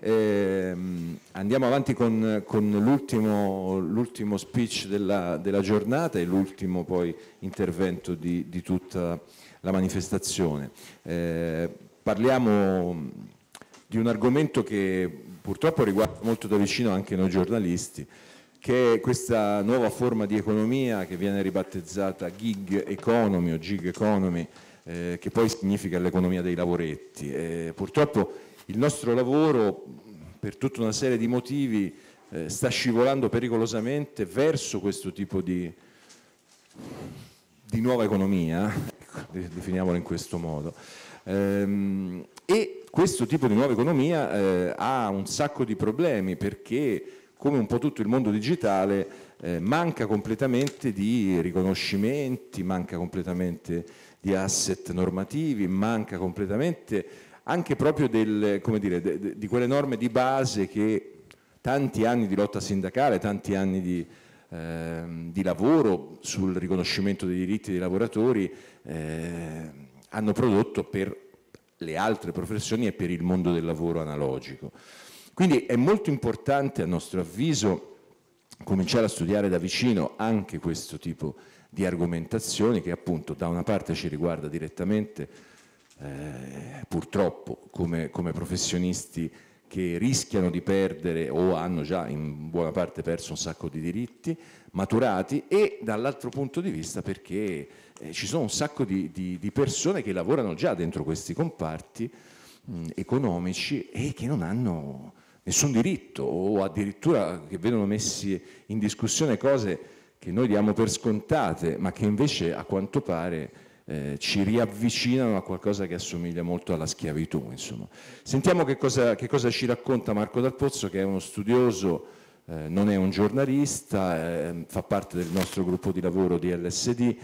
Ehm, andiamo avanti con, con l'ultimo, speech della, della, giornata e l'ultimo poi intervento di, di, tutta la manifestazione. Eh, parliamo di un argomento che purtroppo riguarda molto da vicino anche noi giornalisti, che è questa nuova forma di economia che viene ribattezzata gig economy o gig economy, eh, che poi significa l'economia dei lavoretti. Eh, purtroppo il nostro lavoro, per tutta una serie di motivi, eh, sta scivolando pericolosamente verso questo tipo di, di nuova economia, ecco, definiamola in questo modo. Ehm, e questo tipo di nuova economia eh, ha un sacco di problemi perché come un po' tutto il mondo digitale eh, manca completamente di riconoscimenti, manca completamente di asset normativi, manca completamente anche proprio del, dire, de, de, di quelle norme di base che tanti anni di lotta sindacale, tanti anni di, eh, di lavoro sul riconoscimento dei diritti dei lavoratori eh, hanno prodotto per le altre professioni e per il mondo del lavoro analogico. Quindi è molto importante a nostro avviso cominciare a studiare da vicino anche questo tipo di argomentazioni che appunto da una parte ci riguarda direttamente eh, purtroppo come, come professionisti che rischiano di perdere o hanno già in buona parte perso un sacco di diritti maturati e dall'altro punto di vista perché eh, ci sono un sacco di, di, di, persone che lavorano già dentro questi comparti mh, mm, economici e che non hanno nessun diritto o addirittura che vedono messi in discussione cose che noi diamo per scontate ma che invece a quanto pare eh, ci riavvicinano a qualcosa che assomiglia molto alla schiavitù. Insomma. Sentiamo che cosa, che cosa ci racconta Marco Dal Pozzo che è uno studioso eh, non è un giornalista, eh, fa parte del nostro gruppo di lavoro di LSD,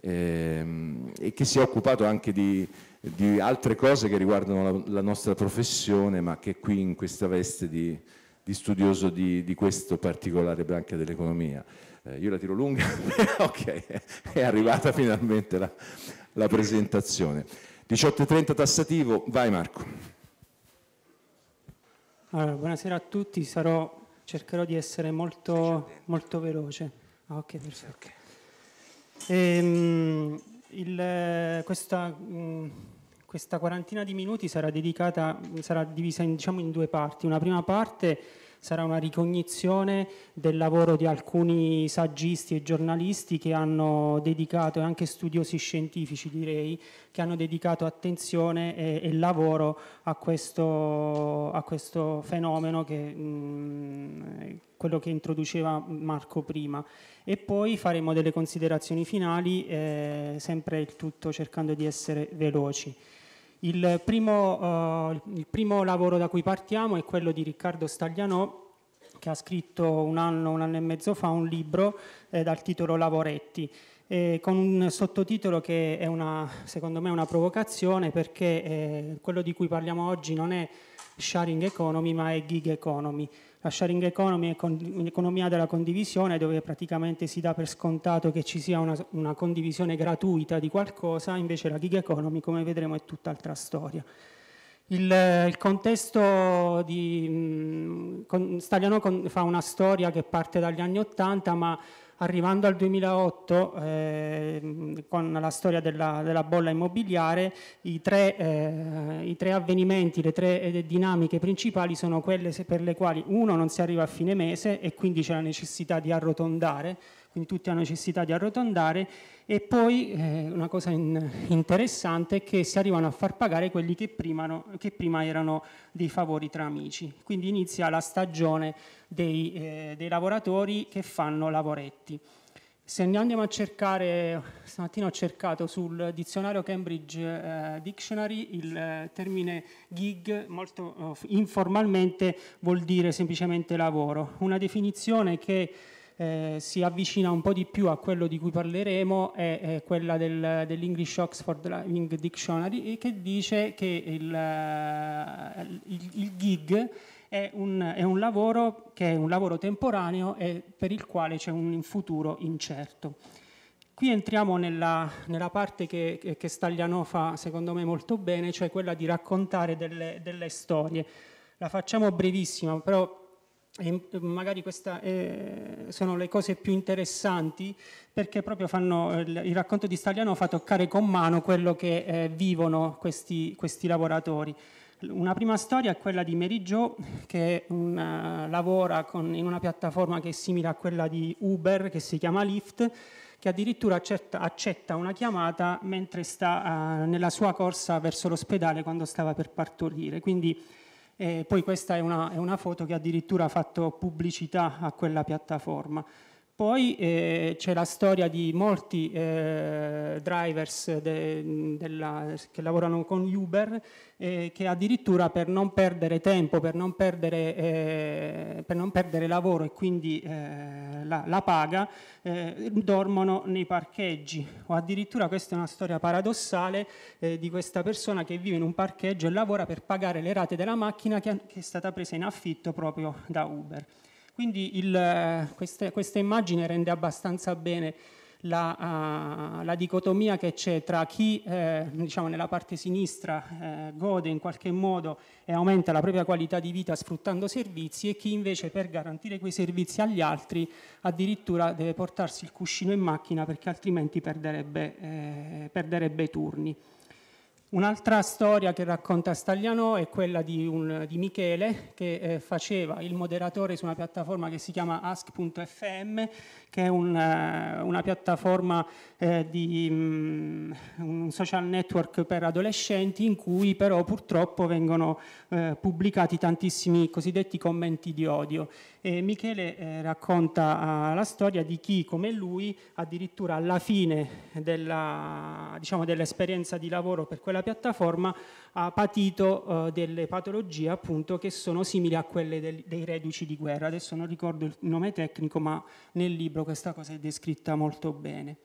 ehm, e che si è occupato anche di, di altre cose che riguardano la, la, nostra professione, ma che qui in questa veste di, di studioso di, di, questo particolare branca dell'economia. Eh, io la tiro lunga, ok, è arrivata finalmente la, la presentazione. 18.30 tassativo, vai Marco. Allora, buonasera a tutti, sarò, cercherò di essere molto, molto veloce. Ah, ok, perfetto. Okay. Ehm, il, eh, questa, mm, questa, quarantina di minuti sarà, dedicata, sarà divisa in, diciamo, in due parti. Una prima parte sarà una ricognizione del lavoro di alcuni saggisti e giornalisti che hanno dedicato, e anche studiosi scientifici direi, che hanno dedicato attenzione e, e lavoro a questo, a questo fenomeno che... Mh, mm, quello che introduceva Marco prima e poi faremo delle considerazioni finali, eh, sempre il tutto cercando di essere veloci. Il primo, uh, il primo, lavoro da cui partiamo è quello di Riccardo Staglianò, che ha scritto un anno, un anno e mezzo fa un libro eh, dal titolo Lavoretti, eh, con un sottotitolo che è una, secondo me una provocazione perché eh, quello di cui parliamo oggi non è sharing economy ma è gig economy. La sharing economy è un'economia della condivisione dove praticamente si dà per scontato che ci sia una, una condivisione gratuita di qualcosa, invece la gig economy, come vedremo, è tutt'altra storia. Il, il, contesto di... Mm, con, Stagliano con, fa una storia che parte dagli anni Ottanta, ma Arrivando al 2008, eh, con la storia della, della bolla immobiliare, i tre, eh, i tre, avvenimenti, le tre eh, dinamiche principali sono quelle per le quali uno non si arriva a fine mese e quindi c'è la necessità di arrotondare, quindi tutti hanno necessità di arrotondare e poi eh, una cosa in, interessante è che si arrivano a far pagare quelli che prima, no, che prima, erano dei favori tra amici, quindi inizia la stagione dei, eh, dei lavoratori che fanno lavoretti. Se andiamo a cercare, stamattina ho cercato sul dizionario Cambridge eh, Dictionary il eh, termine gig molto eh, informalmente vuol dire semplicemente lavoro, una definizione che eh, si avvicina un po' di più a quello di cui parleremo è, è quella del, dell'English Oxford Living Dictionary che dice che il, eh, il, il gig è un, è un, lavoro che è un lavoro temporaneo e per il quale c'è un futuro incerto. Qui entriamo nella, nella parte che, che, Stagliano fa secondo me molto bene, cioè quella di raccontare delle, delle storie. La facciamo brevissima, però e mm, magari queste eh, sono le cose più interessanti perché proprio fanno, eh, il, racconto di Stagliano fa toccare con mano quello che eh, vivono questi, questi, lavoratori. Una prima storia è quella di Mary Jo che una, eh, lavora con, in una piattaforma che è simile a quella di Uber che si chiama Lyft che addirittura accetta, accetta una chiamata mentre sta eh, nella sua corsa verso l'ospedale quando stava per partorire. Quindi poi questa è una, è una foto che addirittura ha fatto pubblicità a quella piattaforma. Poi eh, c'è la storia di molti eh, drivers de, de che lavorano con Uber eh, che addirittura per non perdere tempo, per non perdere, eh, per non perdere lavoro e quindi eh, la, la, paga, eh, dormono nei parcheggi. O addirittura questa è una storia paradossale di questa persona che vive in un parcheggio e lavora per pagare le rate della macchina che, che è stata presa in affitto proprio da Uber. Quindi il, eh, queste, questa immagine rende abbastanza bene la, uh, la dicotomia che c'è tra chi eh, diciamo nella parte sinistra eh, gode in qualche modo e aumenta la propria qualità di vita sfruttando servizi e chi invece per garantire quei servizi agli altri addirittura deve portarsi il cuscino in macchina perché altrimenti perderebbe, eh, perderebbe turni. Un'altra storia che racconta Staglianò è quella di, un, di Michele che eh, faceva il moderatore su una piattaforma che si chiama ask.fm, che è un, eh, una piattaforma eh, di um, un social network per adolescenti in cui però purtroppo vengono eh, pubblicati tantissimi cosiddetti commenti di odio. E Michele eh, racconta ah, la storia di chi come lui addirittura alla fine della, diciamo, dell'esperienza di lavoro per quella la piattaforma ha patito eh, delle patologie appunto che sono simili a quelle del, dei reduci di guerra. Adesso non ricordo il nome tecnico, ma nel libro questa cosa è descritta molto bene.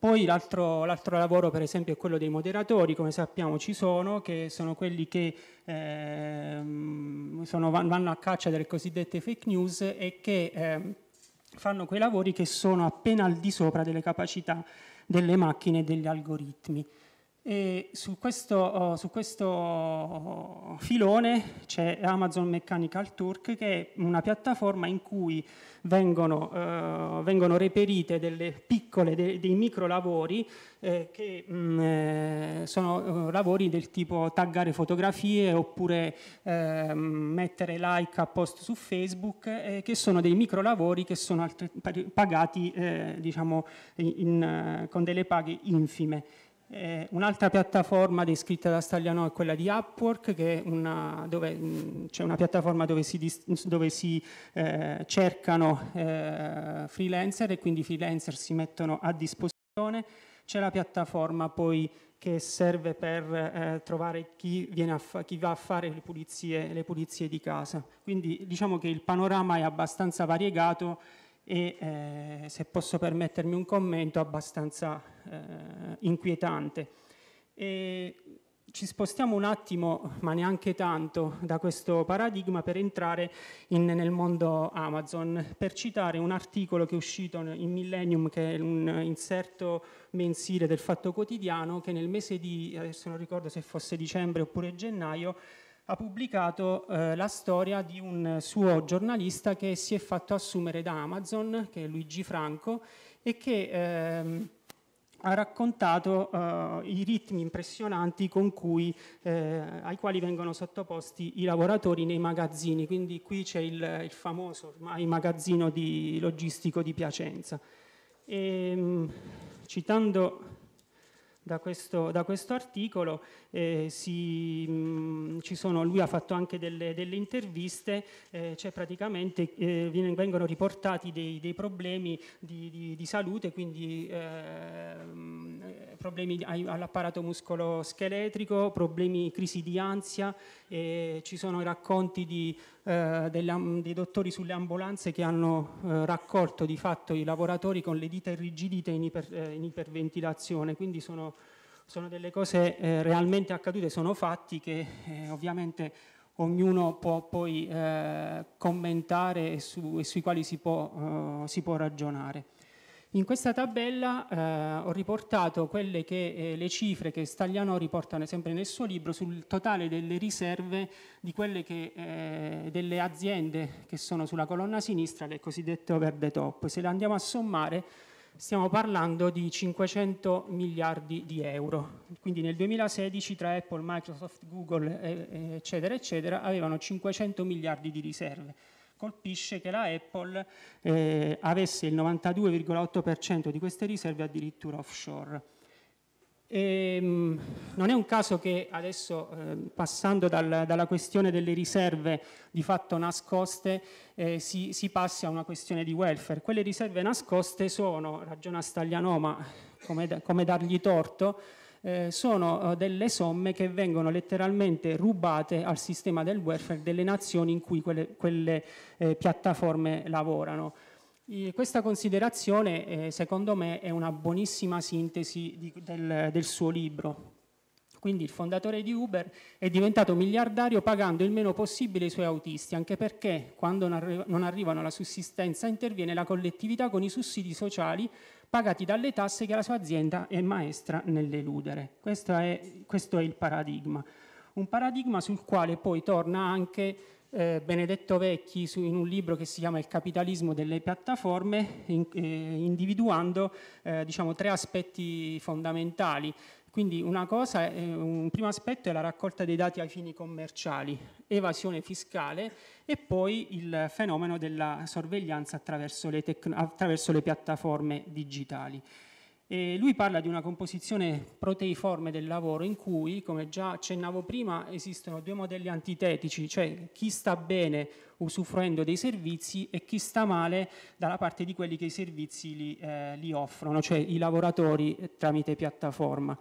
Poi l'altro, lavoro per esempio è quello dei moderatori, come sappiamo ci sono, che sono quelli che eh, sono, vanno a caccia delle cosiddette fake news e che eh, fanno quei lavori che sono appena al di sopra delle capacità delle macchine e degli algoritmi. E su questo, oh, su questo filone c'è Amazon Mechanical Turk, che è una piattaforma in cui vengono, eh, vengono reperite delle piccole, de, dei micro lavori, eh, che mh, mm, eh, sono eh, lavori del tipo taggare fotografie oppure eh, mettere like a post su Facebook, eh, che sono dei micro lavori che sono pagati diciamo, in, in, con delle paghe infime. Eh, un'altra piattaforma descritta da Stagliano è quella di Upwork, che mm, c'è una piattaforma dove si, dove si eh, cercano eh, freelancer e quindi i freelancer si mettono a disposizione. C'è la piattaforma poi che serve per eh, trovare chi, chi, va a fare le pulizie, le pulizie di casa. Quindi diciamo che il panorama è abbastanza variegato e eh, se posso permettermi un commento abbastanza eh, inquietante. E ci spostiamo un attimo, ma neanche tanto, da questo paradigma per entrare in, nel mondo Amazon, per citare un articolo che è uscito in Millennium, che è un inserto mensile del Fatto Quotidiano, che nel mese di, adesso non ricordo se fosse dicembre oppure gennaio, ha pubblicato eh, la storia di un suo giornalista che si è fatto assumere da Amazon, che è Luigi Franco, e che ehm, ha raccontato eh, i ritmi impressionanti con cui, eh, ai quali vengono sottoposti i lavoratori nei magazzini. Quindi qui c'è il, il famoso ormai magazzino di logistico di Piacenza. E, ehm, citando da questo, da questo articolo, eh, si, mh, mm, sono, lui ha fatto anche delle, delle interviste, eh, cioè praticamente eh, vengono riportati dei, dei problemi di, di, di, salute, quindi ehm, problemi all'apparato muscoloscheletrico, problemi, crisi di ansia, e ci sono i racconti di, eh, delle, dei dottori sulle ambulanze che hanno eh, raccolto di fatto i lavoratori con le dita irrigidite in, iper, eh, in iperventilazione, quindi sono, sono delle cose eh, realmente accadute, sono fatti che eh, ovviamente ognuno può poi eh, commentare e, su, e, sui quali si può, si può ragionare. In questa tabella eh, ho riportato quelle che, eh, le cifre che Stagliano riportano sempre nel suo libro sul totale delle riserve di quelle che, eh, delle aziende che sono sulla colonna sinistra, le cosiddette over the top. Se le andiamo a sommare stiamo parlando di 500 miliardi di euro. Quindi nel 2016 tra Apple, Microsoft, Google, eh, eh, eccetera, eccetera, avevano 500 miliardi di riserve colpisce che la Apple eh, avesse il 92,8% di queste riserve addirittura offshore. E, ehm, mh, non è un caso che adesso, eh, passando dal, dalla questione delle riserve di fatto nascoste, eh, si, si, passi a una questione di welfare. Quelle riserve nascoste sono, ragiona Staglianoma, come, come dargli torto, eh, sono eh, delle somme che vengono letteralmente rubate al sistema del welfare delle nazioni in cui quelle, quelle eh, piattaforme lavorano. E questa considerazione, eh, secondo me, è una buonissima sintesi di, del, del suo libro. Quindi il fondatore di Uber è diventato miliardario pagando il meno possibile i suoi autisti, anche perché quando non arrivano alla sussistenza interviene la collettività con i sussidi sociali pagati dalle tasse che la sua azienda è maestra nell'eludere. Questo è, questo è il paradigma. Un paradigma sul quale poi torna anche eh, Benedetto Vecchi su, in un libro che si chiama Il capitalismo delle piattaforme, in, eh, individuando eh, diciamo, tre aspetti fondamentali. Quindi cosa, eh, un primo aspetto è la raccolta dei dati ai fini commerciali, evasione fiscale e poi il fenomeno della sorveglianza attraverso le, attraverso le piattaforme digitali. E lui parla di una composizione proteiforme del lavoro in cui, come già accennavo prima, esistono due modelli antitetici, cioè chi sta bene usufruendo dei servizi e chi sta male dalla parte di quelli che i servizi li, eh, li offrono, cioè i lavoratori eh, tramite piattaforma.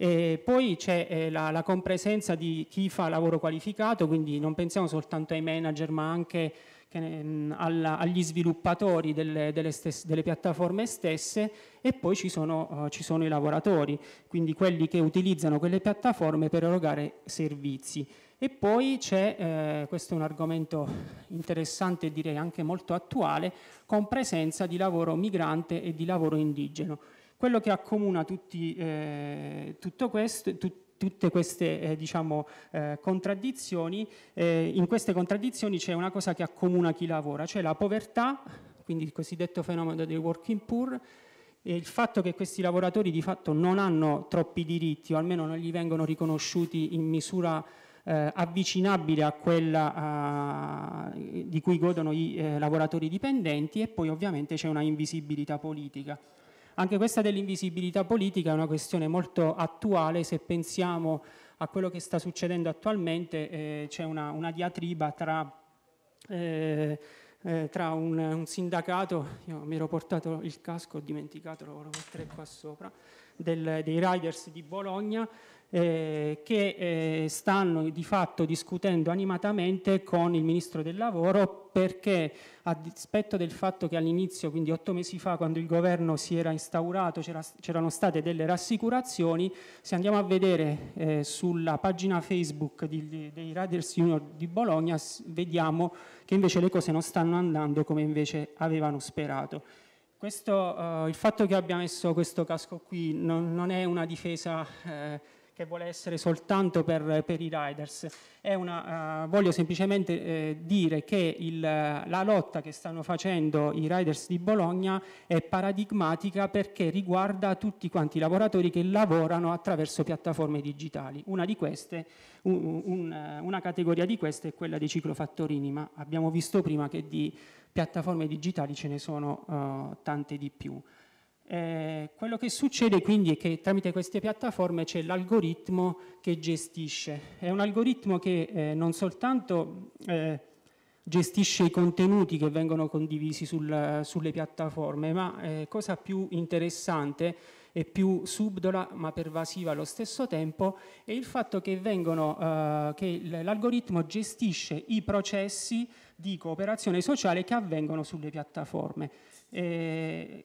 E poi c'è eh, la, la compresenza di chi fa lavoro qualificato, quindi non pensiamo soltanto ai manager ma anche che, mh, mm, alla, agli sviluppatori delle, delle, stesse, delle, piattaforme stesse e poi ci sono, uh, ci sono, i lavoratori, quindi quelli che utilizzano quelle piattaforme per erogare servizi. E poi c'è, eh, questo è un argomento interessante e direi anche molto attuale, con presenza di lavoro migrante e di lavoro indigeno. Quello che accomuna tutti, eh, questo, tut, tutte queste eh, diciamo, eh, contraddizioni, eh, in queste contraddizioni c'è una cosa che accomuna chi lavora, cioè la povertà, quindi il cosiddetto fenomeno del working poor, il fatto che questi lavoratori di fatto non hanno troppi diritti o almeno non gli vengono riconosciuti in misura eh, avvicinabile a quella eh, di cui godono i eh, lavoratori dipendenti e poi ovviamente c'è una invisibilità politica. Anche questa dell'invisibilità politica è una questione molto attuale se pensiamo a quello che sta succedendo attualmente, eh, c'è una, una, diatriba tra, eh, eh, tra un, un, sindacato, io mi ero portato il casco, ho dimenticato, lo volevo mettere qua sopra, del, dei riders di Bologna, eh, che eh, stanno di fatto discutendo animatamente con il Ministro del Lavoro perché a dispetto del fatto che all'inizio, quindi otto mesi fa, quando il governo si era instaurato, c'erano state delle rassicurazioni, se andiamo a vedere eh, sulla pagina Facebook di, di, dei Riders Junior di Bologna, vediamo che invece le cose non stanno andando come invece avevano sperato. Questo, eh, il fatto che abbia messo questo casco qui non, non è una difesa eh, che vuole essere soltanto per, per i riders. Una, uh, voglio semplicemente eh, dire che il, la lotta che stanno facendo i riders di Bologna è paradigmatica perché riguarda tutti quanti i lavoratori che lavorano attraverso piattaforme digitali. Una di queste, un, un, eh, una categoria di queste è quella dei ciclofattorini, ma abbiamo visto prima che di piattaforme digitali ce ne sono uh, tante di più. Eh, quello che succede quindi è che tramite queste piattaforme c'è l'algoritmo che gestisce. È un algoritmo che eh, non soltanto eh, gestisce i contenuti che vengono condivisi sul, sulle piattaforme, ma eh, cosa più interessante e più subdola ma pervasiva allo stesso tempo è il fatto che, vengono, eh, che l'algoritmo gestisce i processi di cooperazione sociale che avvengono sulle piattaforme. Eh,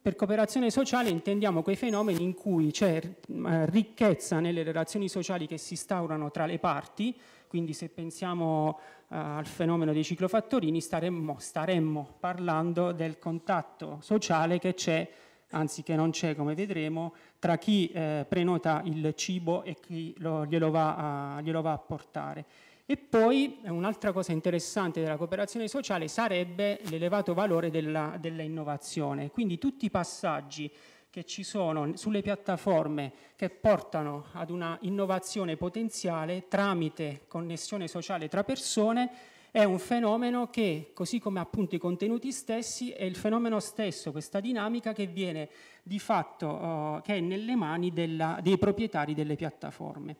per cooperazione sociale intendiamo quei fenomeni in cui c'è eh, ricchezza nelle relazioni sociali che si instaurano tra le parti, quindi se pensiamo eh, al fenomeno dei ciclofattorini staremmo, staremmo, parlando del contatto sociale che c'è, anzi che non c'è come vedremo, tra chi eh, prenota il cibo e chi lo, glielo, va a, glielo va a portare. E poi eh, un'altra cosa interessante della cooperazione sociale sarebbe l'elevato valore dell'innovazione. Quindi tutti i passaggi che ci sono sulle piattaforme che portano ad una innovazione potenziale tramite connessione sociale tra persone è un fenomeno che, così come appunto i contenuti stessi, è il fenomeno stesso, questa dinamica che viene di fatto, uh, che è nelle mani della, dei proprietari delle piattaforme.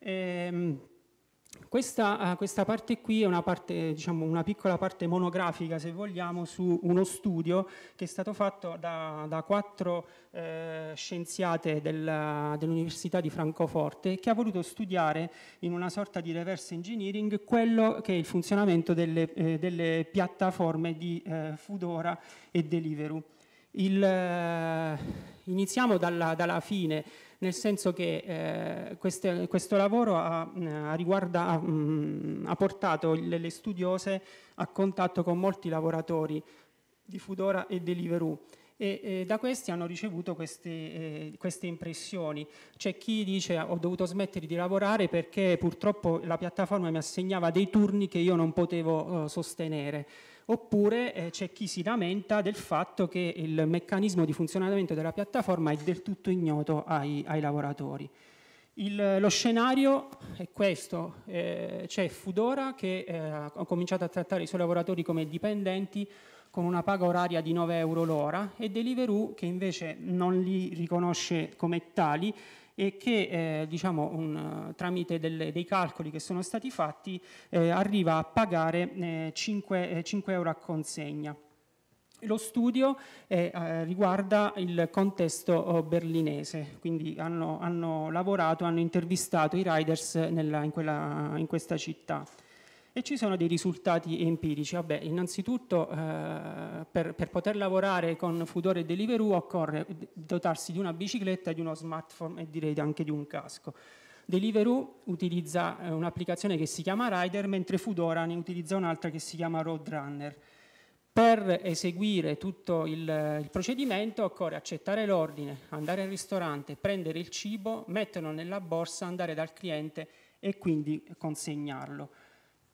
Ehm, questa, uh, questa, parte qui è una, parte, eh, diciamo, una, piccola parte monografica, se vogliamo, su uno studio che è stato fatto da, da quattro eh, scienziate del, dell'Università di Francoforte che ha voluto studiare in una sorta di reverse engineering quello che è il funzionamento delle, eh, delle piattaforme di eh, Foodora e Deliveroo. Il, eh, iniziamo dalla, dalla fine nel senso che eh, queste, questo lavoro ha, ha, eh, riguarda, ha, mm, ha portato le, le, studiose a contatto con molti lavoratori di Fudora e Deliveroo. E, e da questi hanno ricevuto queste, eh, queste impressioni. C'è chi dice ho dovuto smettere di lavorare perché purtroppo la piattaforma mi assegnava dei turni che io non potevo eh, sostenere oppure eh, c'è chi si lamenta del fatto che il meccanismo di funzionamento della piattaforma è del tutto ignoto ai, ai lavoratori. Il, lo scenario è questo, eh, c'è Fudora che eh, ha cominciato a trattare i suoi lavoratori come dipendenti con una paga oraria di 9 euro l'ora e Deliveroo che invece non li riconosce come tali e che eh, diciamo un, eh, tramite delle, dei calcoli che sono stati fatti eh, arriva a pagare 5, eh, 5 eh, euro a consegna. Lo studio eh, riguarda il contesto oh, berlinese, quindi hanno, hanno lavorato, hanno intervistato i riders nella, in, quella, in questa città e ci sono dei risultati empirici. Vabbè, innanzitutto eh, per, per, poter lavorare con Fudore e Deliveroo occorre dotarsi di una bicicletta, di uno smartphone e direi anche di un casco. Deliveroo utilizza eh, un'applicazione che si chiama Rider, mentre Fudora ne utilizza un'altra che si chiama Roadrunner. Per eseguire tutto il, eh, il procedimento occorre accettare l'ordine, andare al ristorante, prendere il cibo, metterlo nella borsa, andare dal cliente e quindi consegnarlo.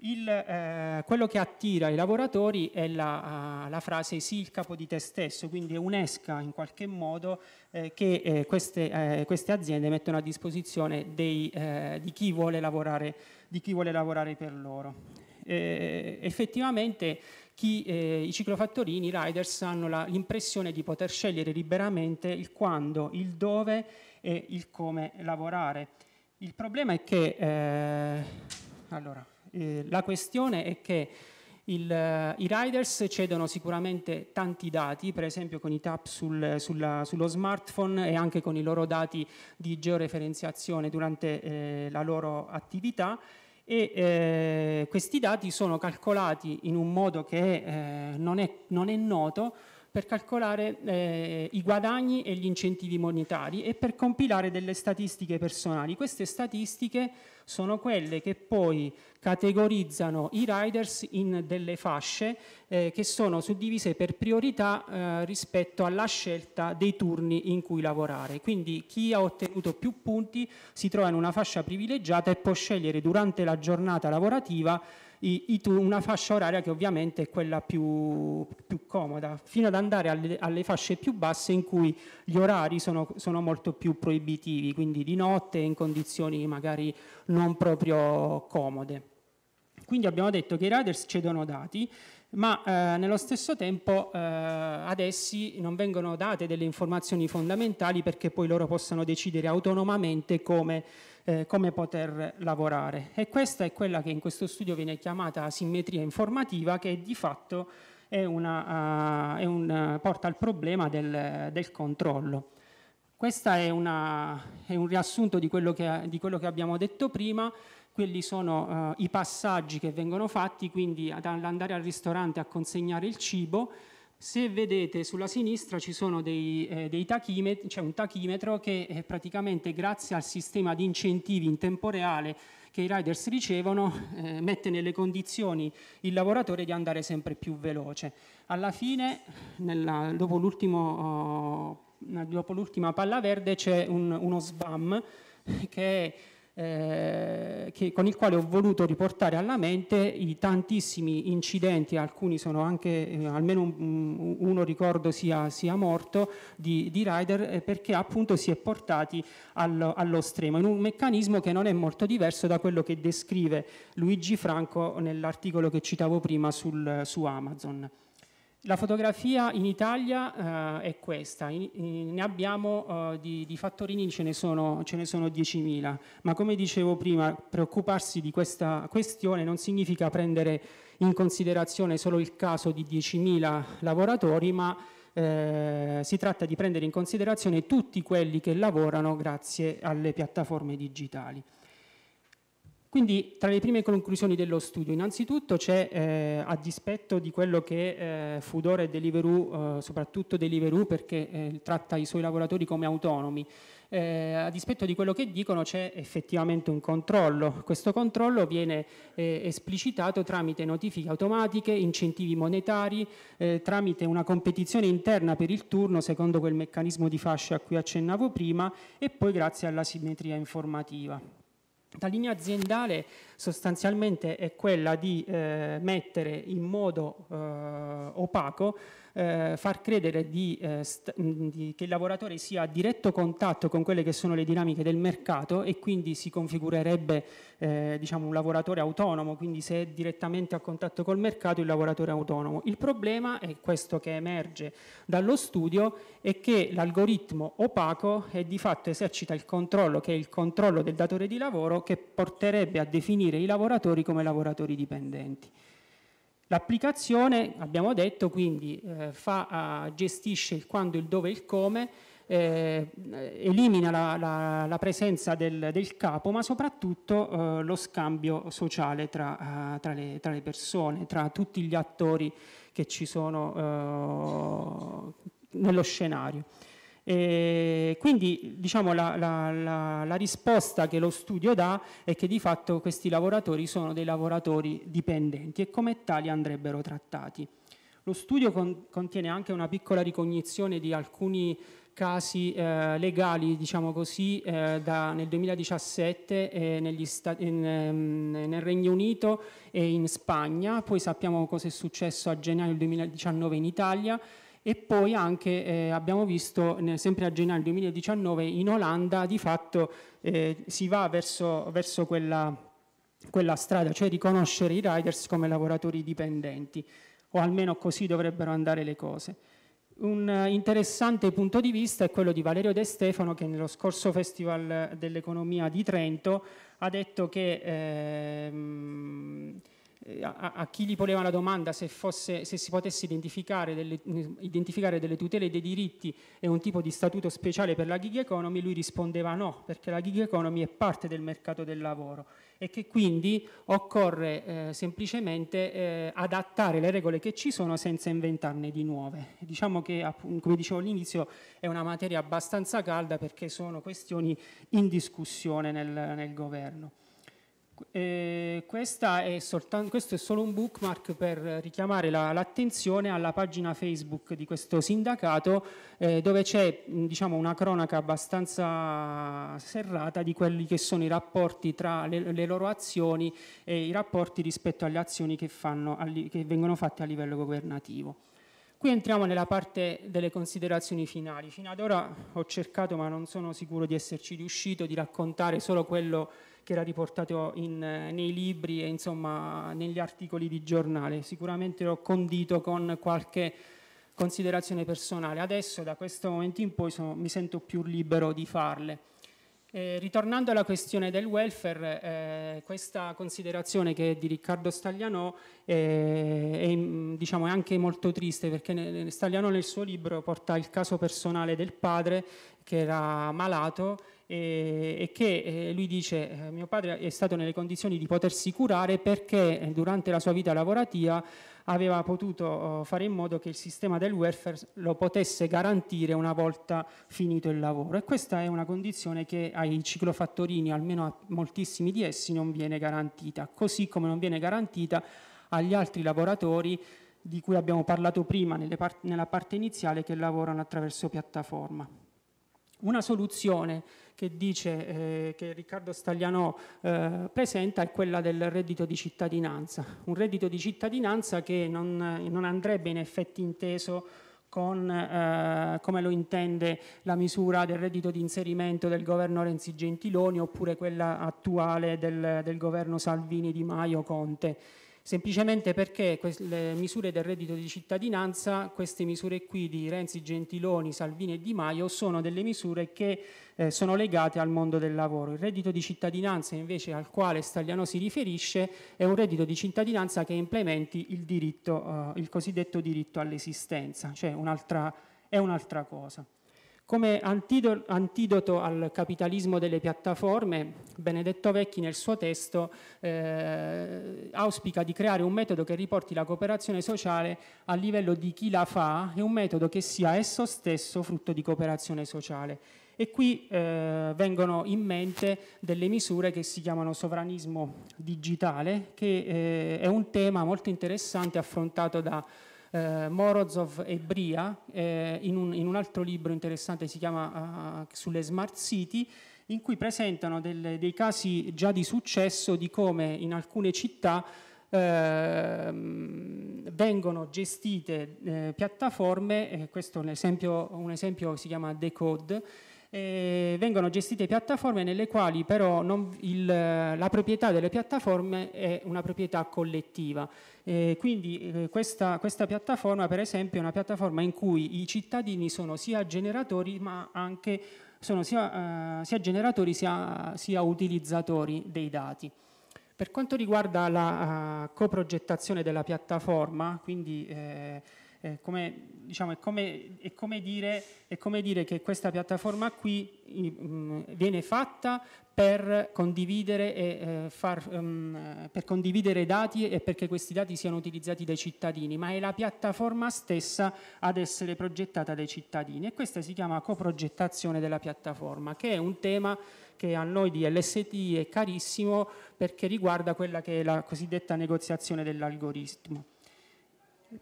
Il, eh, quello che attira i lavoratori è la, eh, la, frase sì il capo di te stesso, quindi è unesca in qualche modo eh, che eh, queste, eh, queste, aziende mettono a disposizione dei, eh, di, chi lavorare, di, chi vuole lavorare, per loro. effettivamente chi, i ciclofattorini, i riders, hanno la, l'impressione di poter scegliere liberamente il quando, il dove e il come lavorare. Il problema è che... allora, eh, la questione è che il, eh, I riders cedono sicuramente tanti dati, per esempio con i tap sul, eh, sulla, sullo smartphone e anche con i loro dati di georeferenziazione durante eh, la loro attività e eh, questi dati sono calcolati in un modo che eh, non, è, non, è, noto per calcolare eh, i guadagni e gli incentivi monetari e per compilare delle statistiche personali. Queste statistiche sono quelle che poi categorizzano i riders in delle fasce eh, che sono suddivise per priorità eh, rispetto alla scelta dei turni in cui lavorare. Quindi chi ha ottenuto più punti si trova in una fascia privilegiata e può scegliere durante la giornata lavorativa i, i tu, una fascia oraria che ovviamente è quella più, più comoda, fino ad andare alle, alle, fasce più basse in cui gli orari sono, sono molto più proibitivi, quindi di notte in condizioni magari non proprio comode. Quindi abbiamo detto che i riders cedono dati, ma eh, nello stesso tempo eh, ad essi non vengono date delle informazioni fondamentali perché poi loro possano decidere autonomamente come eh, come poter lavorare. E questa è quella che in questo studio viene chiamata simmetria informativa, che di fatto è una, uh, è un, uh, porta al problema del, del controllo. Questo è, è, un riassunto di quello, che, di quello, che, abbiamo detto prima, quelli sono uh, i passaggi che vengono fatti, quindi ad andare al ristorante a consegnare il cibo, se vedete sulla sinistra ci sono dei, eh, dei tachimetri, c'è un tachimetro che eh, praticamente grazie al sistema di incentivi in tempo reale che i riders ricevono eh, mette nelle condizioni il lavoratore di andare sempre più veloce. Alla fine, nella, dopo, oh, l'ultima palla verde, c'è un, uno SBAM che è eh, che, con il quale ho voluto riportare alla mente i tantissimi incidenti, alcuni sono anche, eh, almeno un, uno ricordo sia, sia morto, di, di rider eh, perché appunto si è portati allo, allo, stremo, in un meccanismo che non è molto diverso da quello che descrive Luigi Franco nell'articolo che citavo prima sul, su Amazon. La fotografia in Italia eh, è questa, in, in, ne abbiamo eh, di, di, fattorini, ce ne, sono, ce ne, sono, 10.000, ma come dicevo prima, preoccuparsi di questa questione non significa prendere in considerazione solo il caso di 10.000 lavoratori, ma eh, si tratta di prendere in considerazione tutti quelli che lavorano grazie alle piattaforme digitali. Quindi tra le prime conclusioni dello studio innanzitutto c'è, eh, a dispetto di quello che eh, Fudora e Deliveroo, eh, soprattutto Deliveroo perché eh, tratta i suoi lavoratori come autonomi, eh, a dispetto di quello che dicono c'è effettivamente un controllo. Questo controllo viene eh, esplicitato tramite notifiche automatiche, incentivi monetari, tramite una competizione interna per il turno secondo quel meccanismo di fascia a cui accennavo prima e poi grazie alla simmetria informativa. La linea aziendale sostanzialmente è quella di eh, mettere in modo eh, opaco eh, far credere di, eh, di, che il lavoratore sia a diretto contatto con quelle che sono le dinamiche del mercato e quindi si configurerebbe eh, diciamo, un lavoratore autonomo, quindi se è direttamente a contatto col mercato il lavoratore autonomo. Il problema, è questo che emerge dallo studio, è che l'algoritmo opaco di fatto esercita il controllo, che è il controllo del datore di lavoro che porterebbe a definire i lavoratori come lavoratori dipendenti. L'applicazione, abbiamo detto, quindi eh, fa, gestisce il quando, il dove e il come, eh, eh, elimina la, la, la presenza del, del, capo, ma soprattutto eh, lo scambio sociale tra, eh, tra, le, tra, le, persone, tra tutti gli attori che ci sono eh, nello scenario. E quindi diciamo, la, la, la, la risposta che lo studio dà è che di fatto questi lavoratori sono dei lavoratori dipendenti e come tali andrebbero trattati. Lo studio con, contiene anche una piccola ricognizione di alcuni casi eh, legali, diciamo così, eh, da, nel 2017 eh, in, ehm, nel Regno Unito e in Spagna, poi sappiamo cosa è successo a gennaio 2019 in Italia, e poi anche eh, abbiamo visto sempre a gennaio 2019 in Olanda di fatto eh, si va verso, verso quella, quella strada, cioè riconoscere i riders come lavoratori dipendenti o almeno così dovrebbero andare le cose. Un eh, interessante punto di vista è quello di Valerio De Stefano che nello scorso Festival dell'Economia di Trento ha detto che ehm, a, a, chi gli poneva la domanda se, fosse, se si potesse identificare delle, identificare delle, tutele dei diritti e un tipo di statuto speciale per la gig economy, lui rispondeva no, perché la gig economy è parte del mercato del lavoro e che quindi occorre eh, semplicemente eh, adattare le regole che ci sono senza inventarne di nuove. Diciamo che, come dicevo all'inizio, è una materia abbastanza calda perché sono questioni in discussione nel, nel governo. Eh, è soltanto, questo è solo un bookmark per richiamare l'attenzione alla pagina Facebook di questo sindacato eh, dove c'è diciamo, una cronaca abbastanza serrata di quelli che sono i rapporti tra le, le loro azioni e i rapporti rispetto alle azioni che, fanno, che vengono fatte a livello governativo. Qui entriamo nella parte delle considerazioni finali. Fino ad ora ho cercato, ma non sono sicuro di esserci riuscito, di raccontare solo quello che era riportato in, nei libri e insomma negli articoli di giornale. Sicuramente l'ho condito con qualche considerazione personale. Adesso da questo momento in poi sono, mi sento più libero di farle. Eh, ritornando alla questione del welfare, eh, questa considerazione che è di Riccardo Staglianò eh, è, mm, diciamo, è, anche molto triste perché ne, Staglianò nel suo libro porta il caso personale del padre che era malato eh, e che eh, lui dice eh, mio padre è stato nelle condizioni di potersi curare perché eh, durante la sua vita lavorativa aveva potuto oh, fare in modo che il sistema del welfare lo potesse garantire una volta finito il lavoro e questa è una condizione che ai ciclofattorini, almeno a moltissimi di essi, non viene garantita, così come non viene garantita agli altri lavoratori di cui abbiamo parlato prima part nella parte iniziale che lavorano attraverso piattaforma. Una soluzione che, dice, eh, che Riccardo Staglianò eh, presenta è quella del reddito di cittadinanza, un reddito di cittadinanza che non, eh, non andrebbe in effetti inteso con, eh, come lo intende la misura del reddito di inserimento del governo Renzi Gentiloni oppure quella attuale del, del governo Salvini Di Maio Conte semplicemente perché le misure del reddito di cittadinanza, queste misure qui di Renzi, Gentiloni, Salvini e Di Maio sono delle misure che eh, sono legate al mondo del lavoro. Il reddito di cittadinanza invece al quale Stagliano si riferisce è un reddito di cittadinanza che implementi il, diritto, eh, il cosiddetto diritto all'esistenza, cioè è un'altra cosa. Come antidoto al capitalismo delle piattaforme, Benedetto Vecchi nel suo testo eh, auspica di creare un metodo che riporti la cooperazione sociale a livello di chi la fa e un metodo che sia esso stesso frutto di cooperazione sociale. E qui eh, vengono in mente delle misure che si chiamano sovranismo digitale, che eh, è un tema molto interessante affrontato da eh, Morozov e Bria eh, in, un, in, un, altro libro interessante si chiama uh, Sulle Smart City in cui presentano delle, dei casi già di successo di come in alcune città eh, vengono gestite eh, piattaforme, eh, questo è un esempio, un esempio si chiama Decode, eh, vengono gestite piattaforme nelle quali però non, il, la proprietà delle piattaforme è una proprietà collettiva. Eh, quindi eh, questa, questa, piattaforma per esempio è una piattaforma in cui i cittadini sono sia generatori ma anche sono sia, eh, sia generatori sia, sia utilizzatori dei dati. Per quanto riguarda la uh, coprogettazione della piattaforma, quindi eh, è come, diciamo, è, come, è, come dire, è come, dire, che questa piattaforma qui mh, mm, viene fatta per condividere, e, eh, far, um, per condividere dati e perché questi dati siano utilizzati dai cittadini, ma è la piattaforma stessa ad essere progettata dai cittadini e questa si chiama coprogettazione della piattaforma, che è un tema che a noi di LST è carissimo perché riguarda quella che è la cosiddetta negoziazione dell'algoritmo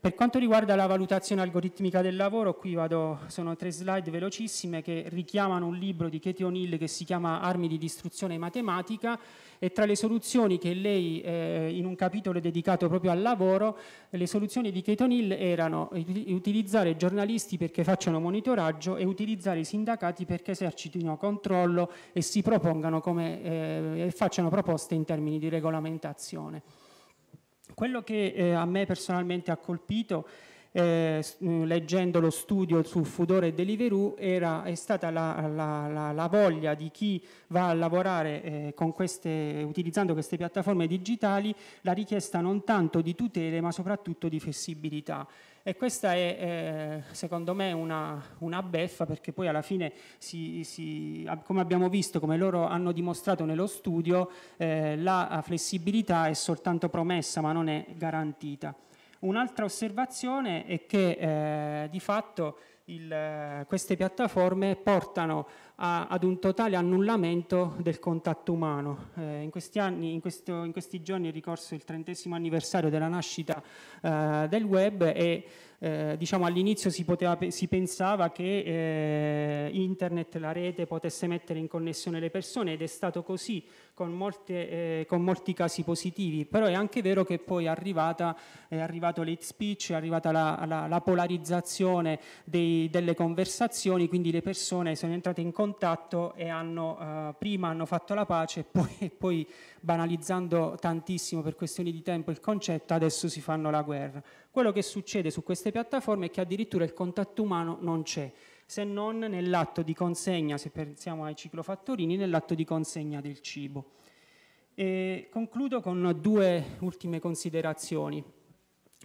per quanto riguarda la valutazione algoritmica del lavoro, qui vado, sono tre slide velocissime che richiamano un libro di Katie O'Neill che si chiama Armi di distruzione matematica e tra le soluzioni che lei eh, in un capitolo dedicato proprio al lavoro, le soluzioni di Katie O'Neill erano utilizzare i giornalisti perché facciano monitoraggio e utilizzare i sindacati perché esercitino controllo e si propongano come, eh, e facciano proposte in termini di regolamentazione. Quello che eh, a me personalmente ha colpito eh, mm, leggendo lo studio su Fudore e Deliveroo era, è stata la, la, la, la, voglia di chi va a lavorare eh, queste, utilizzando queste piattaforme digitali, la richiesta non tanto di tutele ma soprattutto di flessibilità. E questa è, eh, secondo me, una, una, beffa perché poi alla fine, si, si, come abbiamo visto, come loro hanno dimostrato nello studio, eh, la flessibilità è soltanto promessa ma non è garantita. Un'altra osservazione è che eh, di fatto il, eh, queste piattaforme portano a, ad un totale annullamento del contatto umano. Eh, in, questi anni, in, questo, in, questi giorni è ricorso il trentesimo anniversario della nascita eh, del web e eh, diciamo, all'inizio si, poteva, si, pensava che eh, internet, la rete, potesse mettere in connessione le persone ed è stato così con, molte, eh, con molti casi positivi, però è anche vero che poi è, arrivata, è arrivato l'hate speech, è arrivata la, la, la polarizzazione dei, delle conversazioni, quindi le persone sono entrate in contatto contatto e hanno, eh, prima hanno fatto la pace e poi, poi, banalizzando tantissimo per questioni di tempo il concetto, adesso si fanno la guerra. Quello che succede su queste piattaforme è che addirittura il contatto umano non c'è, se non nell'atto di consegna, se pensiamo ai ciclofattorini, nell'atto di consegna del cibo. E concludo con due ultime considerazioni.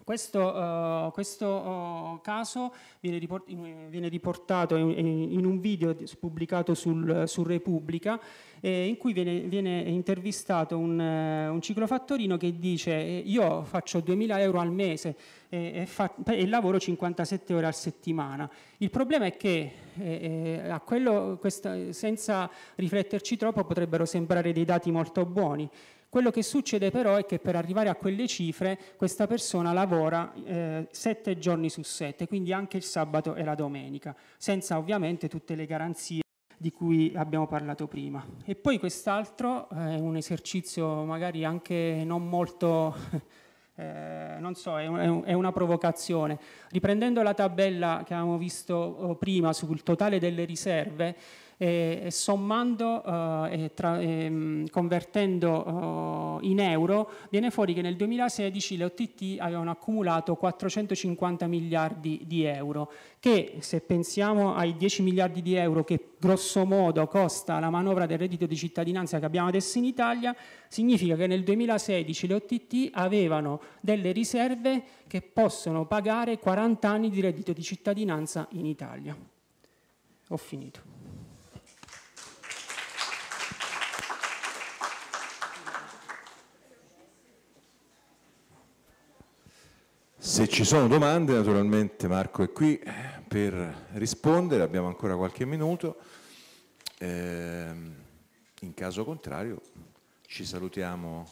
Questo, uh, questo uh, caso viene, riport eh, viene riportato in, in, un video pubblicato sul, su Repubblica eh, in cui viene, viene intervistato un, uh, un, ciclofattorino che dice io faccio 2000 euro al mese e, e, e lavoro 57 ore a settimana. Il problema è che eh, eh, quello, questa, senza rifletterci troppo potrebbero sembrare dei dati molto buoni. Quello che succede però è che per arrivare a quelle cifre questa persona lavora eh, sette giorni su sette, quindi anche il sabato e la domenica, senza ovviamente tutte le garanzie di cui abbiamo parlato prima. E poi quest'altro eh, è eh, un esercizio magari anche non molto, eh, non so, è, un, è, una provocazione. Riprendendo la tabella che avevamo visto oh, prima sul totale delle riserve, e, sommando eh, e, tra, e ehm, convertendo eh, in euro viene fuori che nel 2016 le OTT avevano accumulato 450 miliardi di euro che se pensiamo ai 10 miliardi di euro che grosso modo costa la manovra del reddito di cittadinanza che abbiamo adesso in Italia significa che nel 2016 le OTT avevano delle riserve che possono pagare 40 anni di reddito di cittadinanza in Italia. Ho finito. Se ci sono domande, naturalmente Marco è qui eh, per rispondere, abbiamo ancora qualche minuto. Eh, in caso contrario ci salutiamo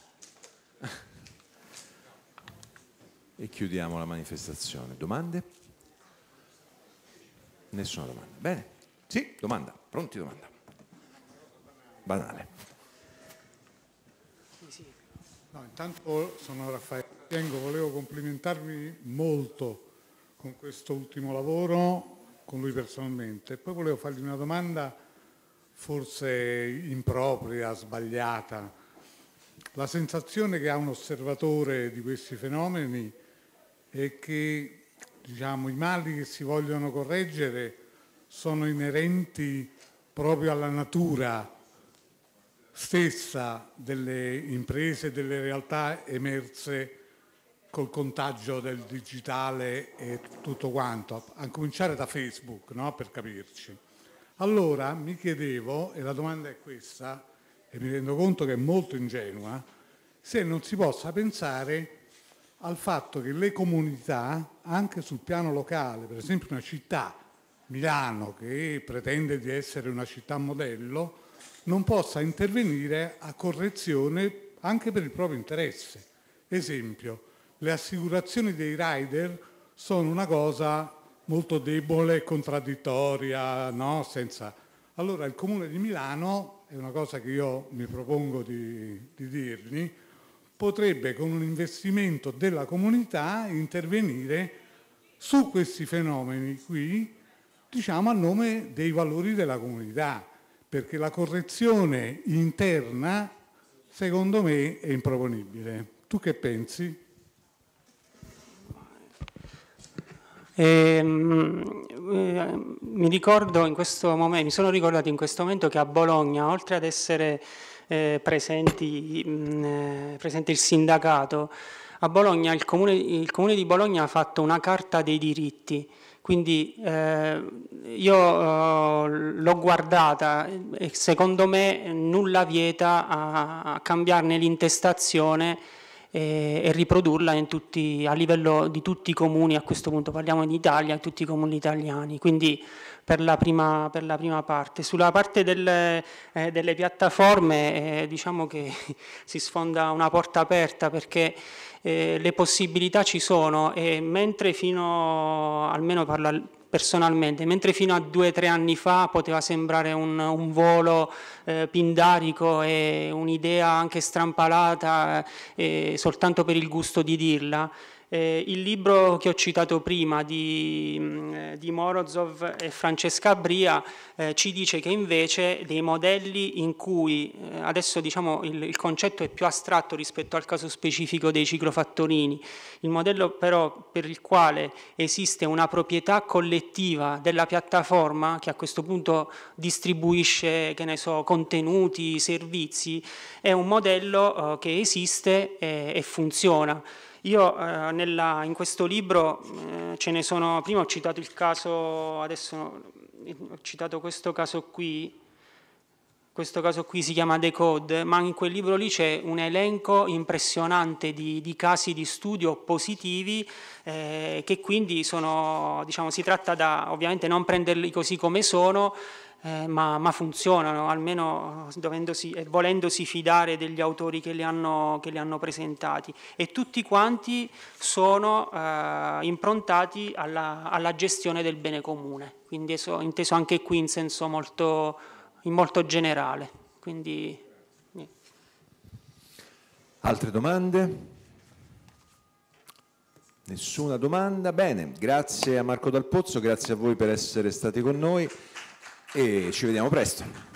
e chiudiamo la manifestazione. Domande? Nessuna domanda. Bene. Sì, domanda. Pronti domanda. Banale. No, intanto sono Raffaele tengo, volevo complimentarmi molto con questo ultimo lavoro, con lui personalmente. Poi volevo fargli una domanda forse impropria, sbagliata. La sensazione che ha un osservatore di questi fenomeni è che diciamo, i mali che si vogliono correggere sono inerenti proprio alla natura stessa delle imprese, delle realtà emerse col contagio del digitale e tutto quanto, a cominciare da Facebook, no? per capirci. Allora mi chiedevo, e la domanda è questa, e mi rendo conto che è molto ingenua, se non si possa pensare al fatto che le comunità, anche sul piano locale, per esempio una città, Milano, che pretende di essere una città modello, non possa intervenire a correzione anche per il proprio interesse. Esempio, le assicurazioni dei rider sono una cosa molto debole, contraddittoria, no? Senza... Allora il Comune di Milano, è una cosa che io mi propongo di, di dirgli, potrebbe con un investimento della comunità intervenire su questi fenomeni qui, diciamo a nome dei valori della comunità, perché la correzione interna secondo me è improponibile. Tu che pensi? E, ehm, eh, mi ricordo in questo momento, mi sono ricordato in questo momento che a Bologna, oltre ad essere eh, presenti, mh, mm, eh, presente il sindacato, a Bologna il comune, il comune, di Bologna ha fatto una carta dei diritti. Quindi eh, io eh, l'ho guardata e secondo me nulla vieta a, a cambiarne l'intestazione e, e riprodurla tutti, a livello di tutti i comuni, a questo punto parliamo in Italia, in tutti i comuni italiani. Quindi per la prima, per la prima parte. Sulla parte delle, eh, delle piattaforme eh, diciamo che si sfonda una porta aperta perché eh, le possibilità ci sono e mentre fino, almeno parlo, personalmente, mentre fino a due o tre anni fa poteva sembrare un, un volo eh, pindarico e un'idea anche strampalata eh, soltanto per il gusto di dirla, eh, il libro che ho citato prima di, mm, eh, di Morozov e Francesca Bria eh, ci dice che invece dei modelli in cui, eh, adesso diciamo il, il, concetto è più astratto rispetto al caso specifico dei ciclofattorini, il modello però per il quale esiste una proprietà collettiva della piattaforma che a questo punto distribuisce so, contenuti, servizi, è un modello eh, che esiste eh, e funziona. Io eh, nella, in questo libro eh, ce ne sono, prima ho citato il caso, adesso eh, ho citato questo caso qui, questo caso qui si chiama The Code, ma in quel libro lì c'è un elenco impressionante di, di casi di studio positivi eh, che quindi sono, diciamo, si tratta da ovviamente non prenderli così come sono, eh, ma, ma, funzionano, almeno eh, dovendosi, eh, volendosi fidare degli autori che li, hanno, che li hanno presentati. E tutti quanti sono eh, improntati alla, alla, gestione del bene comune, quindi inteso anche qui in senso molto in molto generale. Quindi, Altre domande? Nessuna domanda? Bene, grazie a Marco Dal Pozzo, grazie a voi per essere stati con noi e ci vediamo presto.